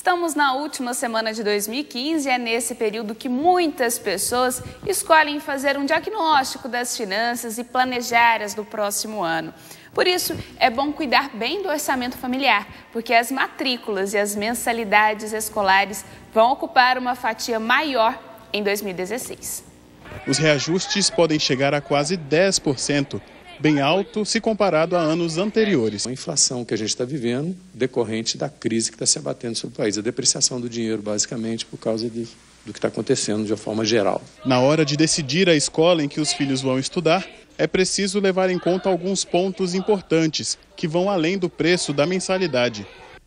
Estamos na última semana de 2015 e é nesse período que muitas pessoas escolhem fazer um diagnóstico das finanças e planejar as do próximo ano. Por isso, é bom cuidar bem do orçamento familiar, porque as matrículas e as mensalidades escolares vão ocupar uma fatia maior em 2016. Os reajustes podem chegar a quase 10% bem alto se comparado a anos anteriores. A inflação que a gente está vivendo decorrente da crise que está se abatendo sobre o país, a depreciação do dinheiro, basicamente, por causa de, do que está acontecendo de uma forma geral. Na hora de decidir a escola em que os filhos vão estudar, é preciso levar em conta alguns pontos importantes que vão além do preço da mensalidade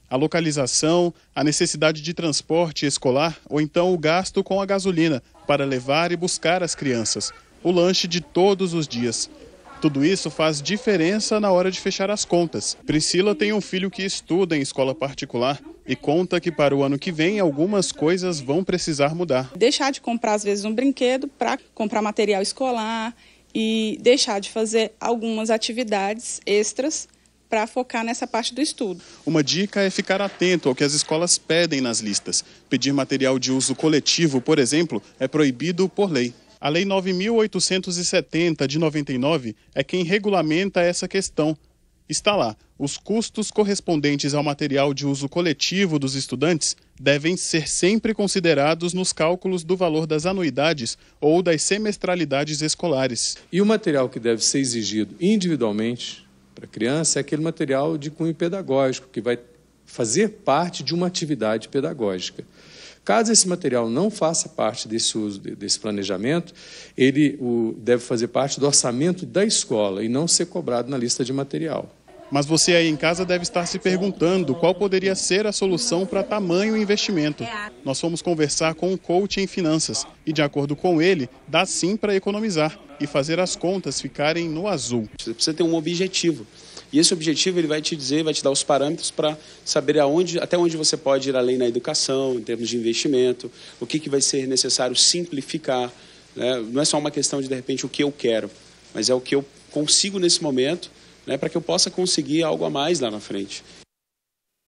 a localização, a necessidade de transporte escolar ou então o gasto com a gasolina para levar e buscar as crianças, o lanche de todos os dias. Tudo isso faz diferença na hora de fechar as contas. Priscila tem um filho que estuda em escola particular e conta que para o ano que vem algumas coisas vão precisar mudar. Deixar de comprar às vezes um brinquedo para comprar material escolar e deixar de fazer algumas atividades extras para focar nessa parte do estudo. Uma dica é ficar atento ao que as escolas pedem nas listas. Pedir material de uso coletivo, por exemplo, é proibido por lei. A Lei 9.870 de 99 é quem regulamenta essa questão. Está lá: os custos correspondentes ao material de uso coletivo dos estudantes devem ser sempre considerados nos cálculos do valor das anuidades ou das semestralidades escolares. E o material que deve ser exigido individualmente para a criança é aquele material de cunho pedagógico, que vai fazer parte de uma atividade pedagógica. Caso esse material não faça parte desse uso, desse planejamento, ele o, deve fazer parte do orçamento da escola e não ser cobrado na lista de material. Mas você aí em casa deve estar se perguntando qual poderia ser a solução para tamanho investimento. Nós fomos conversar com um coach em finanças e, de acordo com ele, dá sim para economizar e fazer as contas ficarem no azul. Você precisa ter um objetivo. E esse objetivo ele vai te dizer, vai te dar os parâmetros para saber aonde, até onde você pode ir além na educação, em termos de investimento, o que, que vai ser necessário simplificar. Né? Não é só uma questão de, de repente, o que eu quero, mas é o que eu consigo nesse momento né, para que eu possa conseguir algo a mais lá na frente.